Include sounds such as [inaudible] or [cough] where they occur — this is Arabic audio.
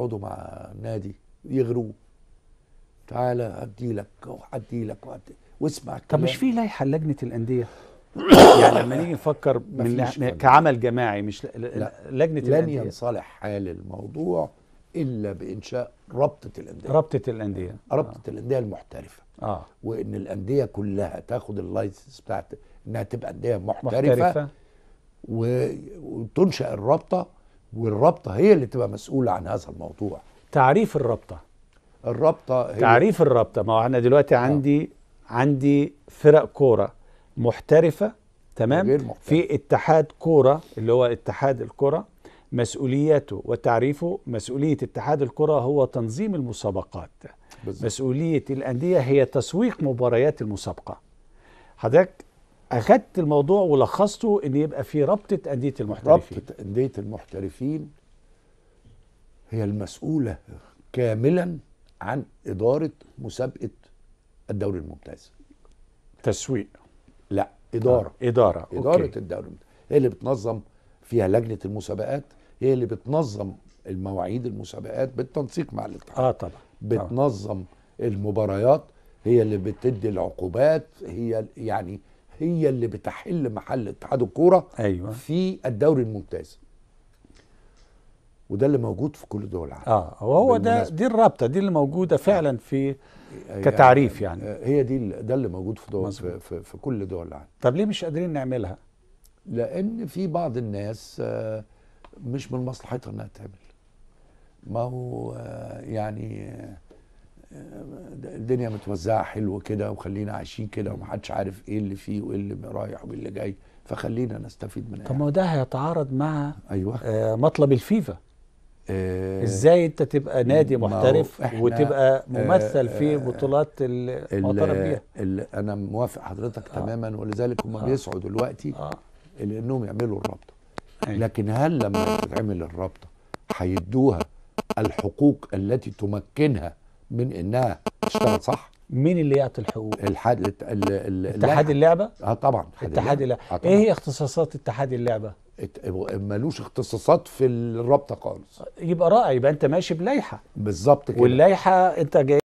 يقعدوا مع نادي يغروا تعالى وادي لك وادي واسمع طب مش في لائحه لجنه الانديه [coughs] يعني لما نيجي نفكر من كعمل جماعي مش ل... لا. لجنه لن الانديه لن ينصلح حال الموضوع الا بانشاء رابطه الانديه رابطه الانديه رابطه آه. الانديه المحترفه اه وان الانديه كلها تاخد اللايسنس بتاعت انها تبقى انديه محترفه, محترفة. و... وتنشا الرابطه والرابطه هي اللي تبقى مسؤوله عن هذا الموضوع تعريف الرابطه الرابطه هي تعريف الرابطه ما هو انا دلوقتي آه. عندي آه. عندي فرق كوره محترفه تمام غير محترف. في اتحاد كوره اللي هو اتحاد الكره مسؤولياته وتعريفه مسؤوليه اتحاد الكره هو تنظيم المسابقات بالزبط. مسؤوليه الانديه هي تسويق مباريات المسابقه حضرتك اخدت الموضوع ولخصته ان يبقى في رابطه انديه المحترفين رابطه انديه المحترفين هي المسؤوله كاملا عن اداره مسابقه الدوري الممتاز تسويق لا اداره آه. اداره اداره أوكي. الدوري الممتاز هي اللي بتنظم فيها لجنه المسابقات هي اللي بتنظم المواعيد المسابقات بالتنسيق مع الاتحاد اه طبعا بتنظم آه. المباريات هي اللي بتدي العقوبات هي يعني هي اللي بتحل محل اتحاد الكوره أيوة. في الدوري الممتاز وده اللي موجود في كل دول العالم اه وهو ده دي الرابطه دي اللي موجوده فعلا آه. في كتعريف آه، يعني آه، هي دي ده اللي موجود في دول في, في, في كل دول العالم طب ليه مش قادرين نعملها لان في بعض الناس مش من مصلحتها انها تعمل ما هو يعني الدنيا متوزعه حلو كده وخلينا عايشين كده ومحدش عارف ايه اللي فيه وايه اللي رايح وايه اللي جاي فخلينا نستفيد منها طب ما ده هيتعارض مع أيوة. آه مطلب الفيفا آه ازاي انت تبقى نادي محترف وتبقى ممثل آه في آه، بطولات المعترف انا موافق حضرتك آه تماما ولذلك هم آه بيسعوا دلوقتي آه لانهم يعملوا الرابطه أيوة. لكن هل لما تتعمل الرابطه هيدوها الحقوق التي تمكنها من انها تشتغل صح مين اللي يعطي الحقوق؟ الحد اتحاد اللعبه؟ اه طبعا اتحاد اللعبه آه ايه هي اختصاصات اتحاد اللعبه؟ ات... ملوش اختصاصات في الرابطه خالص يبقى رائع يبقى انت ماشي بلايحه بالظبط كده واللايحه انت جاي